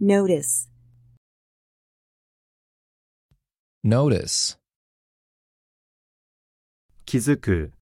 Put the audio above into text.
Notice. Notice. 気づく